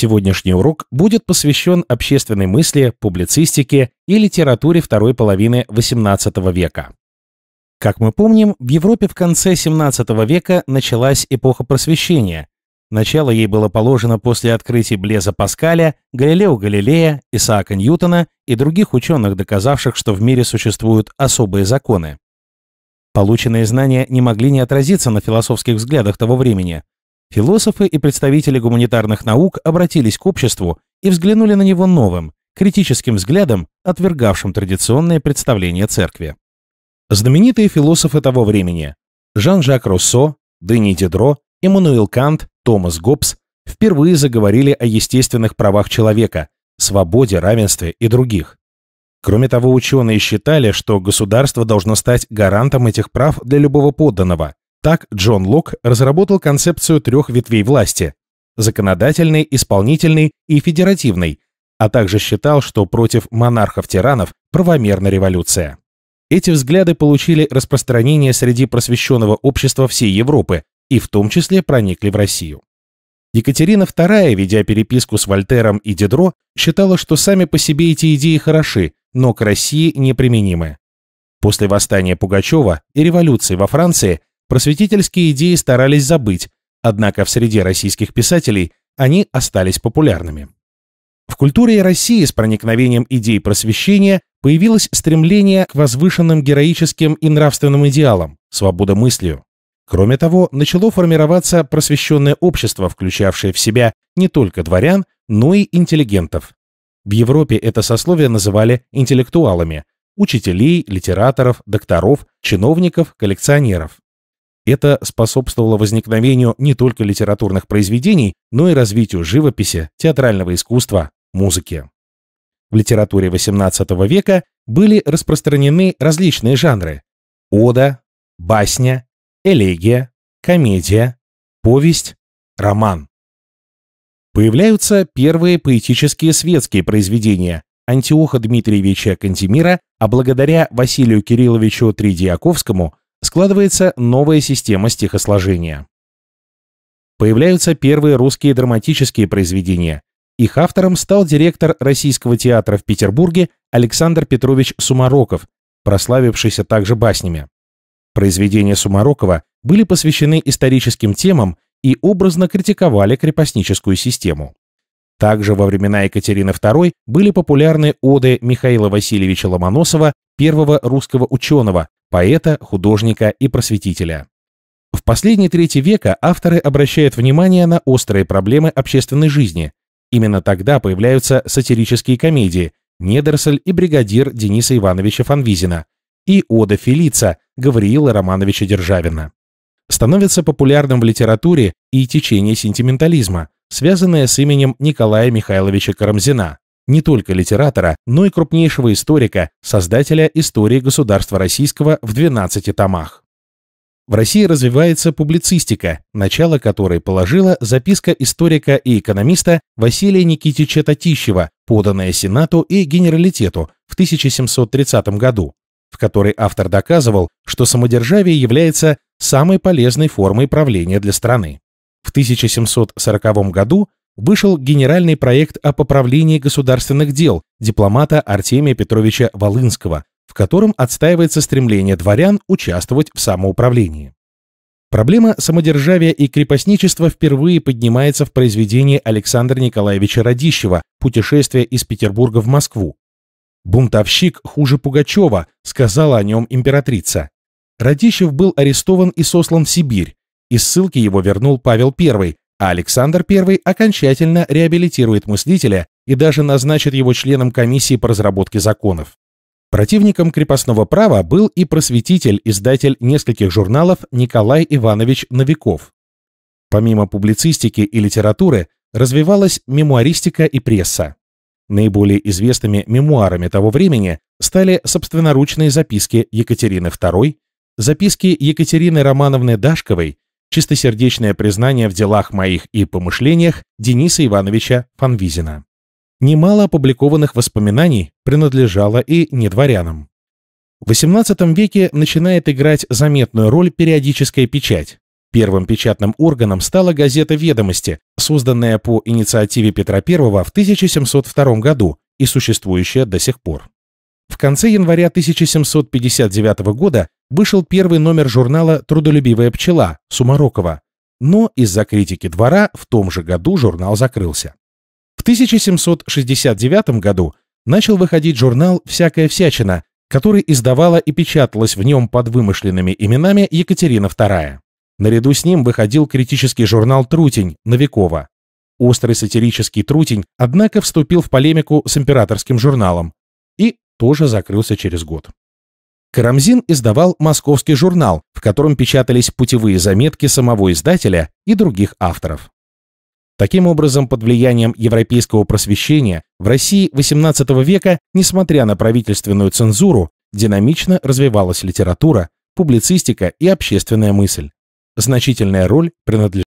сегодняшний урок будет посвящен общественной мысли, публицистике и литературе второй половины XVIII века. Как мы помним, в Европе в конце XVII века началась эпоха просвещения. Начало ей было положено после открытий Блеза Паскаля, Галилео Галилея, Исаака Ньютона и других ученых, доказавших, что в мире существуют особые законы. Полученные знания не могли не отразиться на философских взглядах того времени. Философы и представители гуманитарных наук обратились к обществу и взглянули на него новым, критическим взглядом, отвергавшим традиционные представления церкви. Знаменитые философы того времени Жан-Жак Руссо, Дени Дидро, Эммануил Кант, Томас Гоббс впервые заговорили о естественных правах человека, свободе, равенстве и других. Кроме того, ученые считали, что государство должно стать гарантом этих прав для любого подданного, так Джон Лок разработал концепцию трех ветвей власти – законодательной, исполнительной и федеративной, а также считал, что против монархов-тиранов правомерна революция. Эти взгляды получили распространение среди просвещенного общества всей Европы и в том числе проникли в Россию. Екатерина II, ведя переписку с Вольтером и Дидро, считала, что сами по себе эти идеи хороши, но к России неприменимы. После восстания Пугачева и революции во Франции Просветительские идеи старались забыть, однако в среде российских писателей они остались популярными. В культуре России с проникновением идей просвещения появилось стремление к возвышенным героическим и нравственным идеалам, свободомыслию. Кроме того, начало формироваться просвещенное общество, включавшее в себя не только дворян, но и интеллигентов. В Европе это сословие называли интеллектуалами – учителей, литераторов, докторов, чиновников, коллекционеров. Это способствовало возникновению не только литературных произведений, но и развитию живописи, театрального искусства, музыки. В литературе XVIII века были распространены различные жанры – ода, басня, элегия, комедия, повесть, роман. Появляются первые поэтические светские произведения Антиоха Дмитриевича Кантемира, а благодаря Василию Кирилловичу Тридиаковскому складывается новая система стихосложения. Появляются первые русские драматические произведения. Их автором стал директор Российского театра в Петербурге Александр Петрович Сумароков, прославившийся также баснями. Произведения Сумарокова были посвящены историческим темам и образно критиковали крепостническую систему. Также во времена Екатерины II были популярны оды Михаила Васильевича Ломоносова первого русского ученого, поэта, художника и просветителя. В последние трети века авторы обращают внимание на острые проблемы общественной жизни. Именно тогда появляются сатирические комедии «Недоросль» и «Бригадир» Дениса Ивановича Фанвизина и «Ода Фелица» Гавриила Романовича Державина. Становится популярным в литературе и течение сентиментализма, связанное с именем Николая Михайловича Карамзина, не только литератора, но и крупнейшего историка, создателя истории государства российского в 12 томах. В России развивается публицистика, начало которой положила записка историка и экономиста Василия Никитича Татищева, поданная Сенату и Генералитету в 1730 году, в которой автор доказывал, что самодержавие является самой полезной формой правления для страны. В 1740 году вышел генеральный проект о поправлении государственных дел дипломата Артемия Петровича Волынского, в котором отстаивается стремление дворян участвовать в самоуправлении. Проблема самодержавия и крепостничества впервые поднимается в произведении Александра Николаевича Радищева «Путешествие из Петербурга в Москву». «Бунтовщик хуже Пугачева», — сказала о нем императрица. Радищев был арестован и сослан в Сибирь. Из ссылки его вернул Павел I, а Александр I окончательно реабилитирует мыслителя и даже назначит его членом комиссии по разработке законов. Противником крепостного права был и просветитель, издатель нескольких журналов Николай Иванович Новиков. Помимо публицистики и литературы развивалась мемуаристика и пресса. Наиболее известными мемуарами того времени стали собственноручные записки Екатерины II, записки Екатерины Романовны Дашковой чистосердечное признание в делах моих и помышлениях Дениса Ивановича Фанвизина. Немало опубликованных воспоминаний принадлежало и недворянам. В XVIII веке начинает играть заметную роль периодическая печать. Первым печатным органом стала газета «Ведомости», созданная по инициативе Петра I в 1702 году и существующая до сих пор. В конце января 1759 года вышел первый номер журнала «Трудолюбивая пчела» Сумарокова, но из-за критики двора в том же году журнал закрылся. В 1769 году начал выходить журнал «Всякая всячина», который издавала и печаталась в нем под вымышленными именами Екатерина II. Наряду с ним выходил критический журнал «Трутень» Новикова. Острый сатирический «Трутень», однако, вступил в полемику с императорским журналом и тоже закрылся через год. Карамзин издавал «Московский журнал», в котором печатались путевые заметки самого издателя и других авторов. Таким образом, под влиянием европейского просвещения в России XVIII века, несмотря на правительственную цензуру, динамично развивалась литература, публицистика и общественная мысль. Значительная роль принадлежит